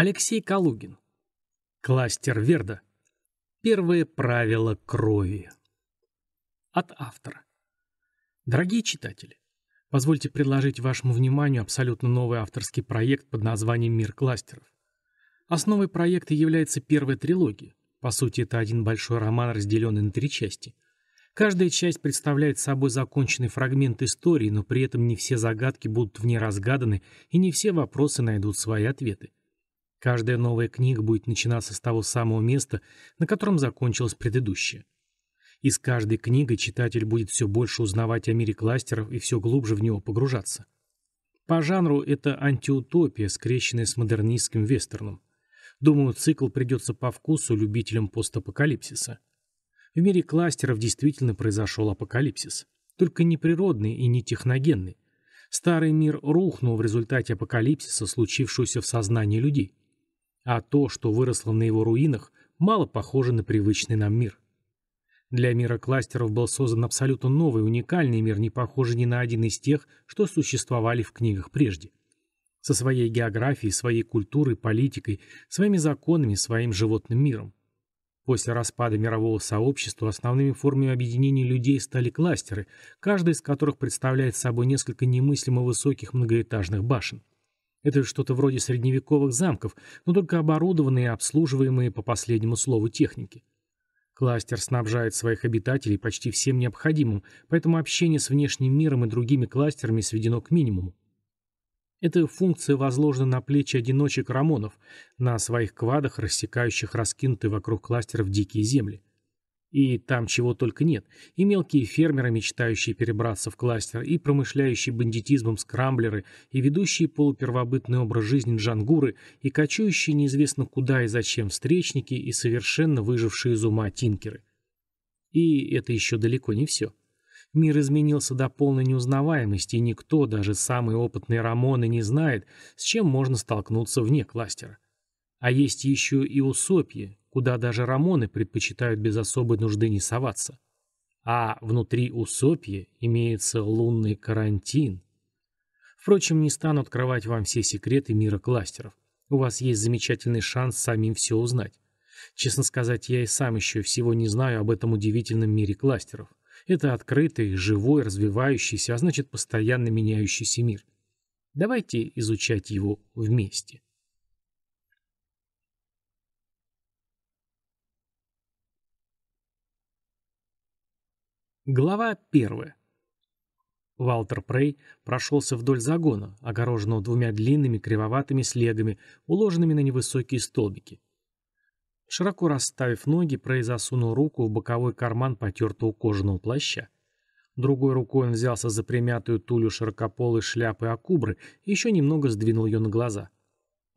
Алексей Калугин. Кластер Верда. Первое правило крови. От автора. Дорогие читатели, позвольте предложить вашему вниманию абсолютно новый авторский проект под названием «Мир кластеров». Основой проекта является первая трилогия. По сути, это один большой роман, разделенный на три части. Каждая часть представляет собой законченный фрагмент истории, но при этом не все загадки будут в ней разгаданы и не все вопросы найдут свои ответы. Каждая новая книга будет начинаться с того самого места, на котором закончилась предыдущая. Из каждой книги читатель будет все больше узнавать о мире кластеров и все глубже в него погружаться. По жанру это антиутопия, скрещенная с модернистским вестерном. Думаю, цикл придется по вкусу любителям постапокалипсиса. В мире кластеров действительно произошел апокалипсис. Только не природный и не техногенный. Старый мир рухнул в результате апокалипсиса, случившегося в сознании людей а то, что выросло на его руинах, мало похоже на привычный нам мир. Для мира кластеров был создан абсолютно новый, уникальный мир, не похожий ни на один из тех, что существовали в книгах прежде. Со своей географией, своей культурой, политикой, своими законами, своим животным миром. После распада мирового сообщества основными формами объединения людей стали кластеры, каждый из которых представляет собой несколько немыслимо высоких многоэтажных башен. Это что-то вроде средневековых замков, но только оборудованные и обслуживаемые по последнему слову техники. Кластер снабжает своих обитателей почти всем необходимым, поэтому общение с внешним миром и другими кластерами сведено к минимуму. Эта функция возложена на плечи одиночек Рамонов, на своих квадах, рассекающих раскинутые вокруг кластеров дикие земли. И там чего только нет. И мелкие фермеры, мечтающие перебраться в кластер, и промышляющие бандитизмом скрамблеры, и ведущие полупервобытный образ жизни джангуры, и кочующие неизвестно куда и зачем встречники, и совершенно выжившие из ума тинкеры. И это еще далеко не все. Мир изменился до полной неузнаваемости, и никто, даже самые опытные Рамоны, не знает, с чем можно столкнуться вне кластера. А есть еще и усопье, куда даже рамоны предпочитают без особой нужды не соваться. А внутри Усопья имеется лунный карантин. Впрочем, не стану открывать вам все секреты мира кластеров. У вас есть замечательный шанс самим все узнать. Честно сказать, я и сам еще всего не знаю об этом удивительном мире кластеров. Это открытый, живой, развивающийся, а значит, постоянно меняющийся мир. Давайте изучать его вместе. Глава 1. Валтер Прей прошелся вдоль загона, огороженного двумя длинными кривоватыми слегами, уложенными на невысокие столбики. Широко расставив ноги, Прей засунул руку в боковой карман потертого кожаного плаща. Другой рукой он взялся за примятую тулю широкополой шляпы Акубры и еще немного сдвинул ее на глаза.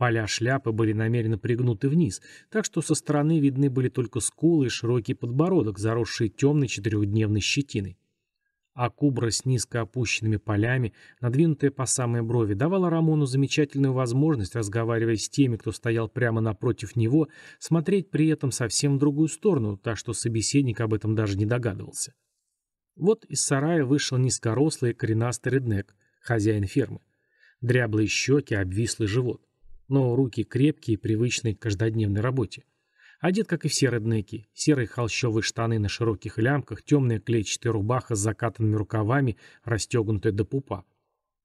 Поля шляпы были намеренно пригнуты вниз, так что со стороны видны были только скулы и широкий подбородок, заросшие темной четырехдневной щетиной. А кубра с низко опущенными полями, надвинутая по самые брови, давала Рамону замечательную возможность, разговаривая с теми, кто стоял прямо напротив него, смотреть при этом совсем в другую сторону, так что собеседник об этом даже не догадывался. Вот из сарая вышел низкорослый коренастый реднек, хозяин фермы. Дряблые щеки, обвислый живот но руки крепкие и привычные к каждодневной работе. Одет, как и все реднеки, серые холщовые штаны на широких лямках, темная клетчатая рубаха с закатанными рукавами, расстегнутая до пупа.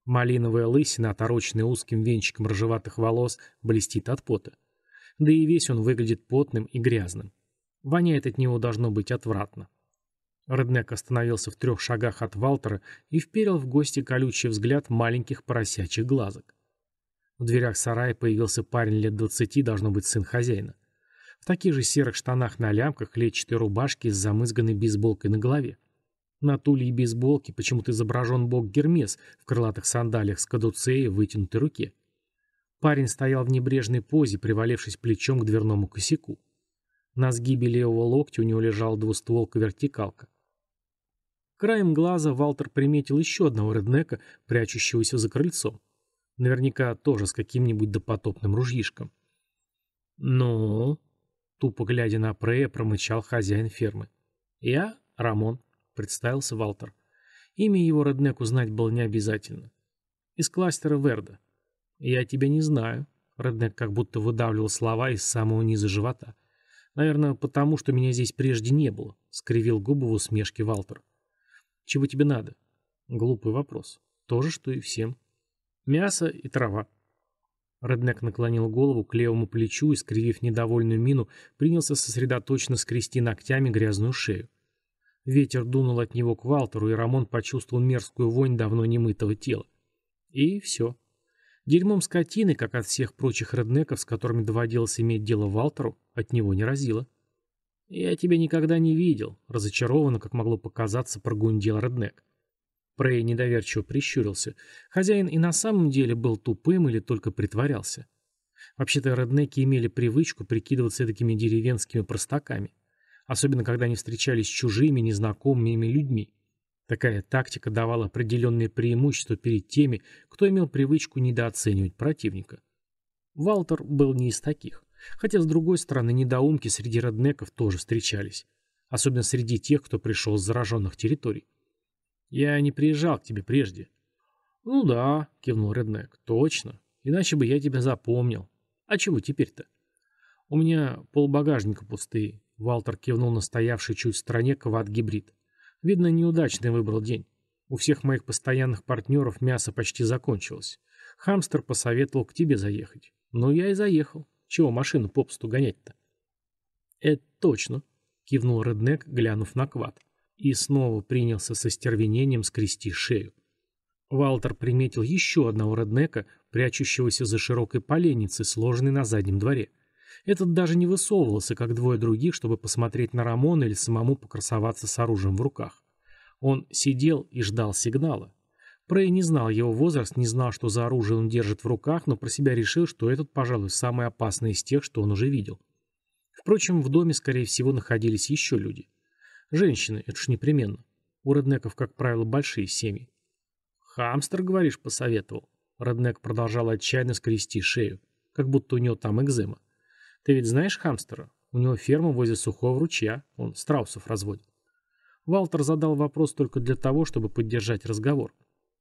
Малиновая лысина, отороченная узким венчиком рыжеватых волос, блестит от пота. Да и весь он выглядит потным и грязным. Воняет от него должно быть отвратно. Реднек остановился в трех шагах от Валтера и вперил в гости колючий взгляд маленьких поросячьих глазок. В дверях сарая появился парень лет двадцати, должно быть сын хозяина. В таких же серых штанах на лямках, клетчатой рубашке с замызганной бейсболкой на голове. На туле и бейсболке почему-то изображен бог Гермес в крылатых сандалиях с кадуцеей в вытянутой руке. Парень стоял в небрежной позе, привалившись плечом к дверному косяку. На сгибе левого локтя у него лежала двустволка-вертикалка. Краем глаза Валтер приметил еще одного реднека, прячущегося за крыльцом. Наверняка тоже с каким-нибудь допотопным ружьишком. Но «Ну?» тупо глядя на Прея, промычал хозяин фермы. «Я Рамон», — представился Валтер. Имя его роднек узнать было не обязательно. «Из кластера Верда». «Я тебя не знаю», — Роднек как будто выдавливал слова из самого низа живота. «Наверное, потому, что меня здесь прежде не было», — скривил губы в усмешке Валтер. «Чего тебе надо?» «Глупый вопрос. То же, что и всем». Мясо и трава. Реднек наклонил голову к левому плечу и, скривив недовольную мину, принялся сосредоточенно скрести ногтями грязную шею. Ветер дунул от него к Валтеру, и Рамон почувствовал мерзкую вонь давно немытого тела. И все. Дерьмом скотины, как от всех прочих реднеков, с которыми доводилось иметь дело Валтеру, от него не разило. «Я тебя никогда не видел», — разочарованно, как могло показаться, прогундил реднек. Прей недоверчиво прищурился. Хозяин и на самом деле был тупым или только притворялся. Вообще-то роднеки имели привычку прикидываться такими деревенскими простаками. Особенно, когда они встречались с чужими, незнакомыми ими людьми. Такая тактика давала определенные преимущества перед теми, кто имел привычку недооценивать противника. Валтер был не из таких. Хотя, с другой стороны, недоумки среди роднеков тоже встречались. Особенно среди тех, кто пришел с зараженных территорий. «Я не приезжал к тебе прежде». «Ну да», — кивнул Реднек, — «точно. Иначе бы я тебя запомнил. А чего теперь-то?» «У меня полбагажника пустые», — Валтер кивнул на стоявший чуть в стороне квад-гибрид. «Видно, неудачный выбрал день. У всех моих постоянных партнеров мясо почти закончилось. Хамстер посоветовал к тебе заехать. Ну, я и заехал. Чего машину попсту гонять-то?» «Это точно», — кивнул Реднек, глянув на квад. И снова принялся со стервенением скрести шею. Валтер приметил еще одного роднека, прячущегося за широкой поленницей, сложенной на заднем дворе. Этот даже не высовывался, как двое других, чтобы посмотреть на Рамона или самому покрасоваться с оружием в руках. Он сидел и ждал сигнала. Прей не знал его возраст, не знал, что за оружие он держит в руках, но про себя решил, что этот, пожалуй, самый опасный из тех, что он уже видел. Впрочем, в доме, скорее всего, находились еще люди. Женщины, это ж непременно. У роднеков, как правило, большие семьи. «Хамстер, говоришь, посоветовал?» Роднек продолжал отчаянно скрести шею, как будто у него там экзема. «Ты ведь знаешь хамстера? У него ферма возле сухого ручья, он страусов разводит». Валтер задал вопрос только для того, чтобы поддержать разговор.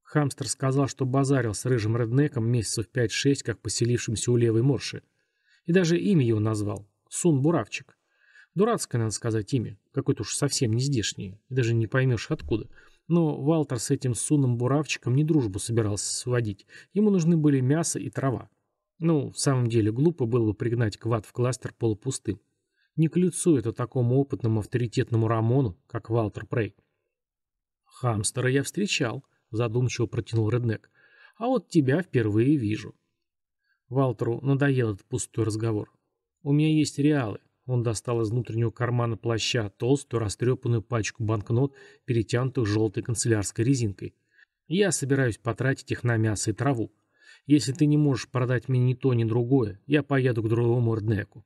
Хамстер сказал, что базарил с рыжим реднеком месяцев 5-6, как поселившимся у левой морши. И даже имя его назвал. Сун Буравчик. Дурацкое, надо сказать, имя какой-то уж совсем не здешний, даже не поймешь откуда. Но Валтер с этим сунным буравчиком не дружбу собирался сводить, ему нужны были мясо и трава. Ну, в самом деле, глупо было бы пригнать квад в кластер полупустым. Не к лицу это такому опытному авторитетному Рамону, как Валтер Прей. «Хамстера я встречал», — задумчиво протянул Реднек. «А вот тебя впервые вижу». Валтеру надоел этот пустой разговор. «У меня есть реалы», он достал из внутреннего кармана плаща толстую растрепанную пачку банкнот, перетянутых желтой канцелярской резинкой. «Я собираюсь потратить их на мясо и траву. Если ты не можешь продать мне ни то, ни другое, я поеду к другому Эрднеку».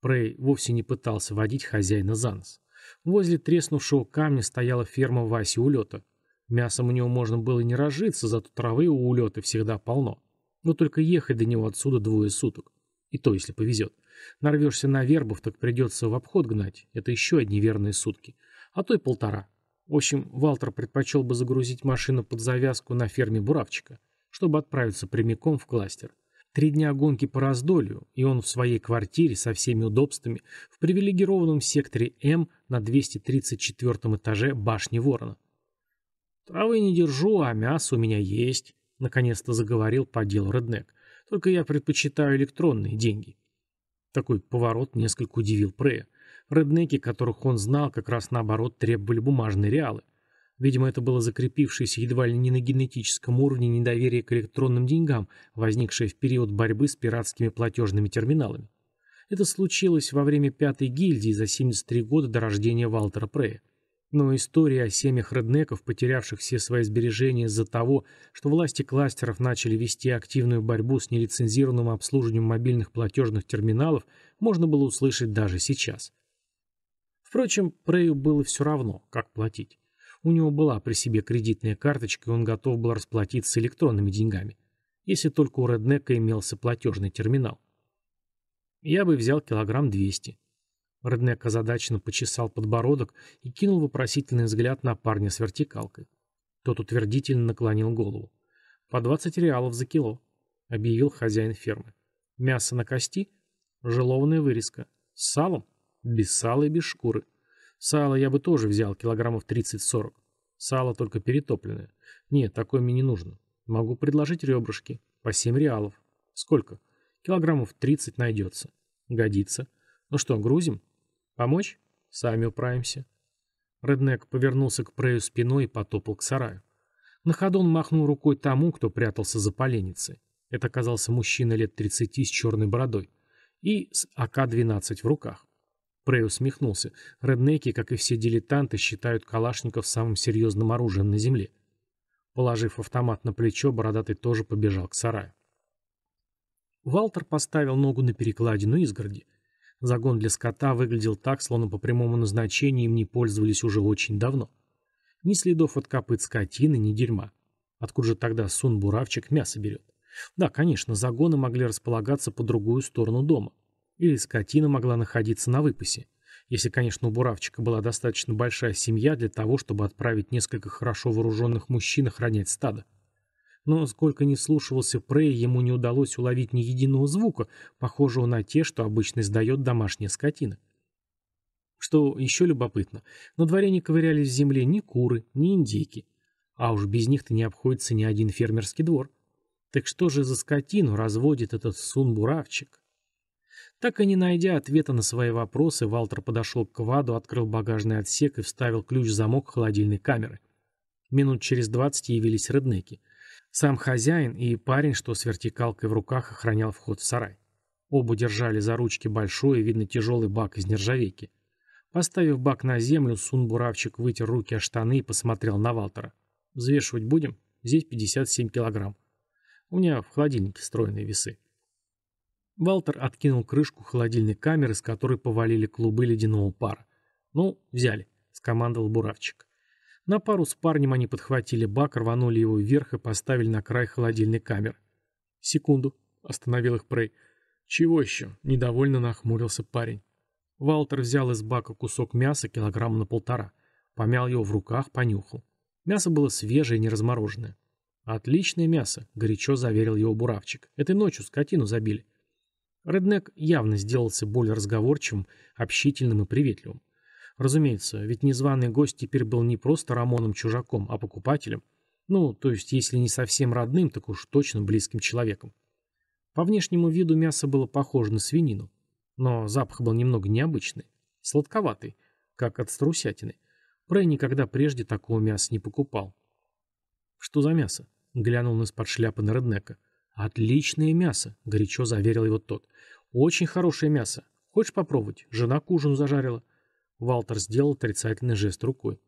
Прей вовсе не пытался водить хозяина за нос. Возле треснувшего камня стояла ферма Васи Улета. Мясом у него можно было не разжиться, зато травы у Улета всегда полно. Но только ехать до него отсюда двое суток. И то, если повезет. Нарвешься на вербов, так придется в обход гнать. Это еще одни верные сутки. А то и полтора. В общем, Валтер предпочел бы загрузить машину под завязку на ферме Буравчика, чтобы отправиться прямиком в кластер. Три дня гонки по раздолью, и он в своей квартире со всеми удобствами в привилегированном секторе М на 234 этаже башни Ворона. «Травы не держу, а мясо у меня есть», — наконец-то заговорил по делу Реднек. «Только я предпочитаю электронные деньги». Такой поворот несколько удивил Прея. Реднеки, которых он знал, как раз наоборот требовали бумажные реалы. Видимо, это было закрепившееся едва ли не на генетическом уровне недоверие к электронным деньгам, возникшее в период борьбы с пиратскими платежными терминалами. Это случилось во время пятой гильдии за 73 года до рождения Валтера Прея. Но история о семьях реднеков, потерявших все свои сбережения из-за того, что власти кластеров начали вести активную борьбу с нелицензированным обслуживанием мобильных платежных терминалов, можно было услышать даже сейчас. Впрочем, Прею было все равно, как платить. У него была при себе кредитная карточка, и он готов был расплатиться электронными деньгами, если только у Реднека имелся платежный терминал. Я бы взял килограмм 200. Родняк озадаченно почесал подбородок и кинул вопросительный взгляд на парня с вертикалкой. Тот утвердительно наклонил голову. «По 20 реалов за кило», — объявил хозяин фермы. «Мясо на кости? жилованная вырезка. С салом? Без сала и без шкуры. Сало я бы тоже взял, килограммов 30-40. Сало только перетопленное. Нет, такое мне не нужно. Могу предложить ребрышки. По 7 реалов. Сколько? Килограммов 30 найдется. Годится. Ну что, грузим?» Помочь? Сами управимся. Реднек повернулся к Прею спиной и потопал к сараю. На ходу он махнул рукой тому, кто прятался за поленницей. Это оказался мужчина лет 30 с черной бородой и с АК-12 в руках. Прей усмехнулся. Реднеки, как и все дилетанты, считают калашников самым серьезным оружием на земле. Положив автомат на плечо, бородатый тоже побежал к сараю. Валтер поставил ногу на перекладину изгороди. Загон для скота выглядел так, словно по прямому назначению им не пользовались уже очень давно. Ни следов от копыт скотины, ни дерьма. Откуда же тогда сун-буравчик мясо берет? Да, конечно, загоны могли располагаться по другую сторону дома. Или скотина могла находиться на выпасе. Если, конечно, у буравчика была достаточно большая семья для того, чтобы отправить несколько хорошо вооруженных мужчин охранять стадо но сколько ни слушался Прей, ему не удалось уловить ни единого звука, похожего на те, что обычно издает домашняя скотина. Что еще любопытно, на дворе не ковырялись в земле ни куры, ни индейки. А уж без них-то не обходится ни один фермерский двор. Так что же за скотину разводит этот сунбуравчик? Так и не найдя ответа на свои вопросы, Валтер подошел к Ваду, открыл багажный отсек и вставил ключ в замок холодильной камеры. Минут через двадцать явились рыднеки. Сам хозяин и парень, что с вертикалкой в руках охранял вход в сарай. Оба держали за ручки большой видно, тяжелый бак из нержавейки. Поставив бак на землю, Сунбуравчик вытер руки о штаны и посмотрел на Валтера. «Взвешивать будем? Здесь 57 килограмм. У меня в холодильнике встроенные весы». Валтер откинул крышку холодильной камеры, с которой повалили клубы ледяного пара. «Ну, взяли», — скомандовал Буравчик. На пару с парнем они подхватили бак, рванули его вверх и поставили на край холодильной камеры. «Секунду», — остановил их Прей. «Чего еще?» — недовольно нахмурился парень. Валтер взял из бака кусок мяса килограмма на полтора, помял его в руках, понюхал. Мясо было свежее, не размороженное. «Отличное мясо», — горячо заверил его Буравчик. «Этой ночью скотину забили». Реднек явно сделался более разговорчивым, общительным и приветливым. Разумеется, ведь незваный гость теперь был не просто Рамоном-чужаком, а покупателем. Ну, то есть, если не совсем родным, так уж точно близким человеком. По внешнему виду мясо было похоже на свинину. Но запах был немного необычный. Сладковатый, как от струсятины. Прэй никогда прежде такого мяса не покупал. «Что за мясо?» — глянул из-под шляпы на Реднека. «Отличное мясо!» — горячо заверил его тот. «Очень хорошее мясо. Хочешь попробовать? Жена к ужину зажарила». Валтер сделал отрицательный жест рукой.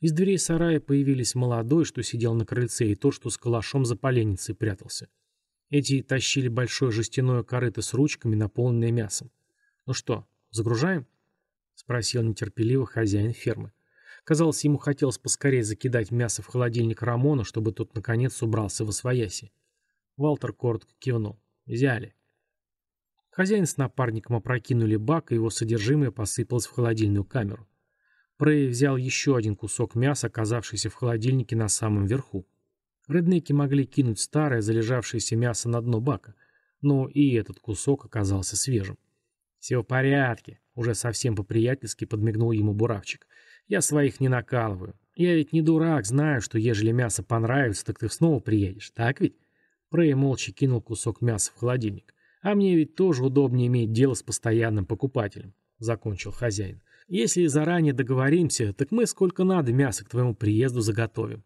Из дверей сарая появились молодой, что сидел на крыльце, и тот, что с калашом за поленницей прятался. Эти тащили большое жестяное корыто с ручками, наполненное мясом. «Ну что, загружаем?» — спросил нетерпеливо хозяин фермы. Казалось, ему хотелось поскорее закидать мясо в холодильник Рамона, чтобы тот, наконец, убрался во свояси. Валтер коротко кивнул. «Взяли». Хозяин с напарником опрокинули бак, и его содержимое посыпалось в холодильную камеру. Прей взял еще один кусок мяса, оказавшийся в холодильнике на самом верху. Реднеки могли кинуть старое, залежавшееся мясо на дно бака, но и этот кусок оказался свежим. «Все в порядке», — уже совсем по-приятельски подмигнул ему Буравчик. «Я своих не накалываю. Я ведь не дурак, знаю, что ежели мясо понравится, так ты снова приедешь, так ведь?» Прей молча кинул кусок мяса в холодильник. А мне ведь тоже удобнее иметь дело с постоянным покупателем», — закончил хозяин. «Если заранее договоримся, так мы сколько надо мяса к твоему приезду заготовим.